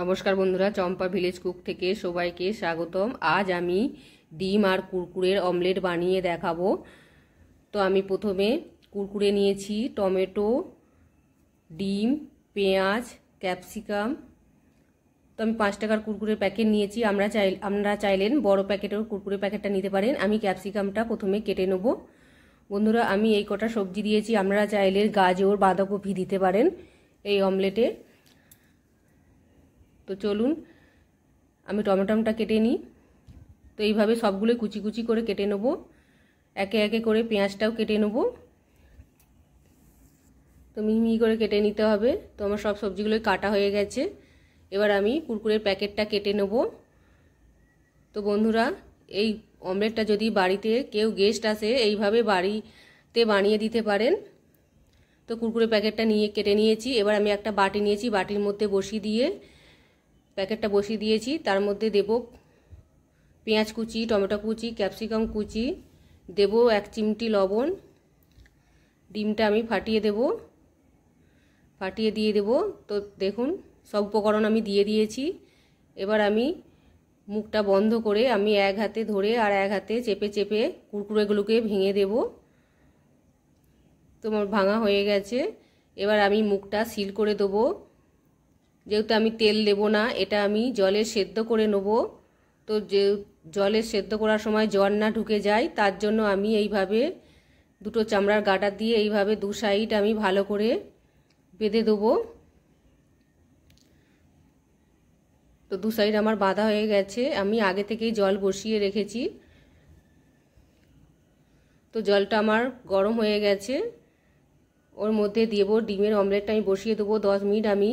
নমস্কার বন্ধুরা চম্পা village cook থেকে সবাইকে স্বাগতম আজ আমি ডিম আর কুরকুরের অমলেট বানিয়ে দেখাবো তো আমি প্রথমে কুরকুরে নিয়েছি টমেটো ডিম পেঁয়াজ ক্যাপসিকাম তো আমি পাঁচ টাকার কুরকুরের প্যাকেট নিয়েছি আমরা চাই আমরা চাইলেন বড় প্যাকেটের কুরকুরের প্যাকেটটা নিতে পারেন আমি ক্যাপসিকামটা প্রথমে কেটে নেব বন্ধুরা আমি এই কটা সবজি দিয়েছি আমরা চাইলে গাজর বাঁধাকপি দিতে পারেন এই অমলেটে তো চলুন আমি টমেটমটা কেটে নিই তো এইভাবে সবগুলো কুচি কুচি করে কেটে নেব একে একে করে পেঁয়াজটাও কেটে নেব তো মিহি করে কেটে নিতে হবে তো আমার সব সবজিগুলোই কাটা হয়ে গেছে এবার আমি কুরকুরের প্যাকেটটা কেটে নেব তো বন্ধুরা এই অমলেটটা যদি বাড়িতে কেউ গেস্ট আসে এইভাবে বাড়িতে বানিয়ে দিতে পারেন তো কুরকুরের প্যাকেটটা নিয়ে কেটে নিয়েছি এবার আমি একটা বাটি নিয়েছি বাটির মধ্যে বসিয়ে দিয়ে প্যাকেটটা বসিয়ে দিয়েছি তার মধ্যে দেব পেঁয়াজ কুচি টমেটো কুচি ক্যাপসিকাম কুচি দেব এক চিমটি লবণ ডিমটা আমি ফাটিয়ে দেব ফাটিয়ে দিয়ে দেব তো দেখুন সব উপকরণ আমি দিয়ে দিয়েছি এবার আমি মুখটা বন্ধ করে আমি এক হাতে ধরে আর এক হাতে চেপে চেপে কুরকুরেগুলোকে ভেঙে দেব তোমার ভাঙা হয়ে গেছে এবার আমি মুখটা সিল করে দেবো যেহেতু আমি তেল দেব না এটা আমি জলে সেদ্ধ করে নেব তো যে জলে সেদ্ধ করার সময় জল না ঢুকে যায় তার জন্য আমি এইভাবে দুটো চামড়ার গাটা দিয়ে এইভাবে দু সাইড আমি ভালো করে বেঁধে দেবো তো দু সাইড আমার বাঁধা হয়ে গেছে আমি আগে থেকেই জল বসিয়ে রেখেছি তো জলটা আমার গরম হয়ে গেছে ওর মধ্যে দেবো ডিমের অমলেটটা আমি বসিয়ে দেবো দশ মিনিট আমি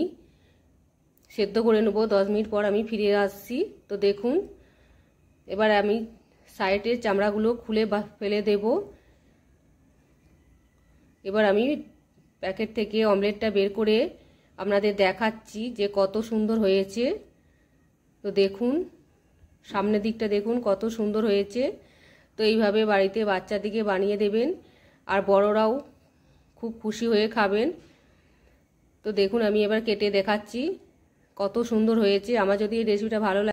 সেদ্ধ করে নেবো দশ মিনিট পর আমি ফিরে আসছি তো দেখুন এবার আমি সাইডের চামড়াগুলো খুলে ফেলে দেব এবার আমি প্যাকেট থেকে অমলেটটা বের করে আপনাদের দেখাচ্ছি যে কত সুন্দর হয়েছে তো দেখুন সামনের দিকটা দেখুন কত সুন্দর হয়েছে তো এইভাবে বাড়িতে দিকে বানিয়ে দেবেন আর বড়রাও খুব খুশি হয়ে খাবেন তো দেখুন আমি এবার কেটে দেখাচ্ছি কত সুন্দর হয়েছে আমার যদি এই রেসিপিটা ভালো